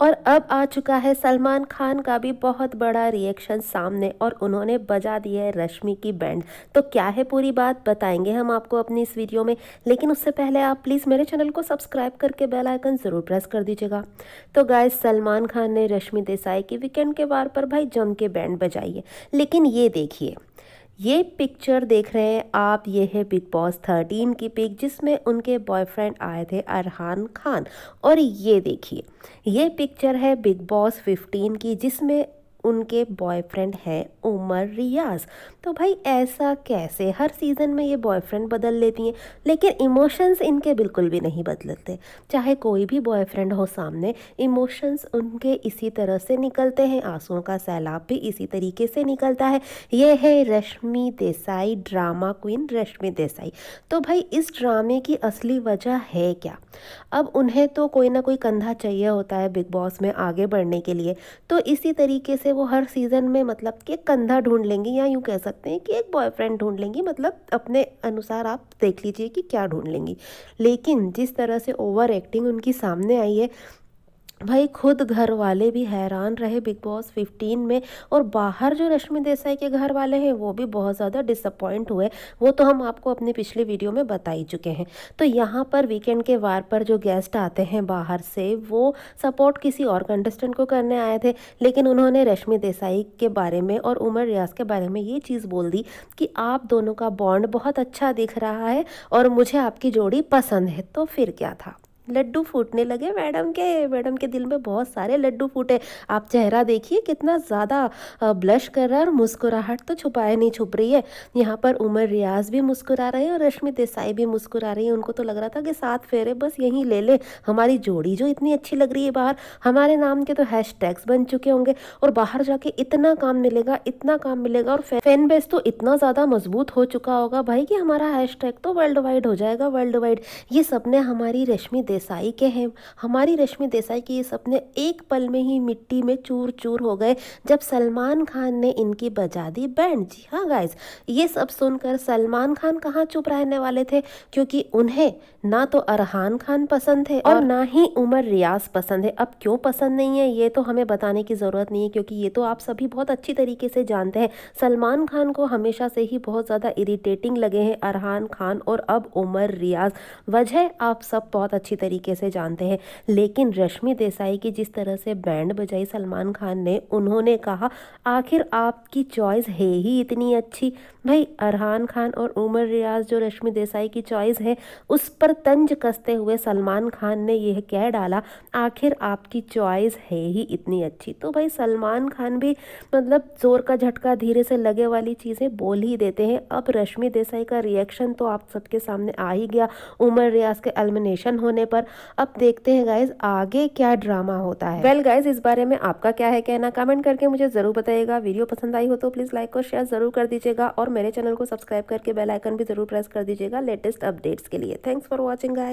और अब आ चुका है सलमान खान का भी बहुत बड़ा रिएक्शन सामने और उन्होंने बजा दिया है रश्मि की बैंड तो क्या है पूरी बात बताएंगे हम आपको अपनी इस वीडियो में लेकिन उससे पहले आप प्लीज़ मेरे चैनल को सब्सक्राइब करके बेल आइकन ज़रूर प्रेस कर दीजिएगा तो गाय सलमान खान ने रश्मि देसाई की वीकेंड के वार पर भाई जम के बैंड बजाई है लेकिन ये देखिए ये पिक्चर देख रहे हैं आप ये है बिग बॉस थर्टीन की पिक जिसमें उनके बॉयफ्रेंड आए थे अरहान खान और ये देखिए ये पिक्चर है बिग बॉस फिफ्टीन की जिसमें उनके बॉयफ्रेंड हैं उमर रियाज तो भाई ऐसा कैसे हर सीज़न में ये बॉयफ्रेंड बदल लेती हैं लेकिन इमोशंस इनके बिल्कुल भी नहीं बदलते चाहे कोई भी बॉयफ्रेंड हो सामने इमोशंस उनके इसी तरह से निकलते हैं आंसुओं का सैलाब भी इसी तरीके से निकलता है ये है रश्मि देसाई ड्रामा क्वीन रश्मि देसाई तो भाई इस ड्रामे की असली वजह है क्या अब उन्हें तो कोई ना कोई कंधा चाहिए होता है बिग बॉस में आगे बढ़ने के लिए तो इसी तरीके से वो हर सीज़न में मतलब कि कंधा ढूंढ लेंगी या यूँ कह सकते हैं कि एक बॉयफ्रेंड ढूंढ लेंगी मतलब अपने अनुसार आप देख लीजिए कि क्या ढूंढ लेंगी लेकिन जिस तरह से ओवर एक्टिंग उनकी सामने आई है भाई खुद घर वाले भी हैरान रहे बिग बॉस 15 में और बाहर जो रश्मि देसाई के घर वाले हैं वो भी बहुत ज़्यादा डिसअपॉइंट हुए वो तो हम आपको अपने पिछले वीडियो में बता ही चुके हैं तो यहाँ पर वीकेंड के वार पर जो गेस्ट आते हैं बाहर से वो सपोर्ट किसी और कंटेस्टेंट को करने आए थे लेकिन उन्होंने रश्मि देसाई के बारे में और उमर रियाज के बारे में ये चीज़ बोल दी कि आप दोनों का बॉन्ड बहुत अच्छा दिख रहा है और मुझे आपकी जोड़ी पसंद है तो फिर क्या था लड्डू फूटने लगे मैडम के मैडम के दिल में बहुत सारे लड्डू फूटे आप चेहरा देखिए कितना ज़्यादा ब्लश कर रहा है और मुस्कुराहट तो छुपाए नहीं छुप रही है यहाँ पर उमर रियाज भी मुस्कुरा रहे हैं और रश्मि देसाई भी मुस्कुरा रही है उनको तो लग रहा था कि सात फेरे बस यहीं ले लें हमारी जोड़ी जो इतनी अच्छी लग रही है बाहर हमारे नाम के तो हैश बन चुके होंगे और बाहर जाके इतना काम मिलेगा इतना काम मिलेगा और फैन बेस तो इतना ज़्यादा मजबूत हो चुका होगा भाई कि हमारा हैश तो वर्ल्ड वाइड हो जाएगा वर्ल्ड वाइड ये सपने हमारी रश्मि देसाई के हैं हमारी रश्मि देसाई के ये सपने एक पल में ही मिट्टी में चूर चूर हो गए जब सलमान खान ने इनकी बजा दी बैंड जी हाँ गाइज ये सब सुनकर सलमान खान कहाँ चुप रहने वाले थे क्योंकि उन्हें ना तो अरहान खान पसंद है और ना ही उमर रियाज पसंद है अब क्यों पसंद नहीं है ये तो हमें बताने की ज़रूरत नहीं है क्योंकि ये तो आप सभी बहुत अच्छी तरीके से जानते हैं सलमान खान को हमेशा से ही बहुत ज़्यादा इरिटेटिंग लगे हैं अरहान खान और अब उमर रियाज वजह आप सब बहुत अच्छी तरीके से जानते हैं लेकिन रश्मि देसाई की जिस तरह से बैंड बजाई सलमान खान ने उन्होंने कहा आखिर आपकी चॉइस है ही इतनी अच्छी भाई अरहान खान और उमर रियाज जो रश्मि देसाई की चॉइस है उस पर तंज कसते हुए सलमान खान ने यह कह डाला आखिर आपकी चॉइस है ही इतनी अच्छी तो भाई सलमान खान भी मतलब जोर का झटका धीरे से लगे वाली चीज़ें बोल ही देते हैं अब रश्मि देसाई का रिएक्शन तो आप सबके सामने आ ही गया उमर रियाज के एलमिनेशन होने पर पर अब देखते हैं गाइज आगे क्या ड्रामा होता है वेल well, गाइज इस बारे में आपका क्या है कहना कमेंट करके मुझे जरूर बताइएगा वीडियो पसंद आई हो तो प्लीज लाइक और शेयर जरूर कर दीजिएगा और मेरे चैनल को सब्सक्राइब करके बेलाइकन भी जरूर प्रेस कर दीजिएगा लेटेस्ट अपडेट्स के लिए थैंक्स फॉर वॉचिंग गाइज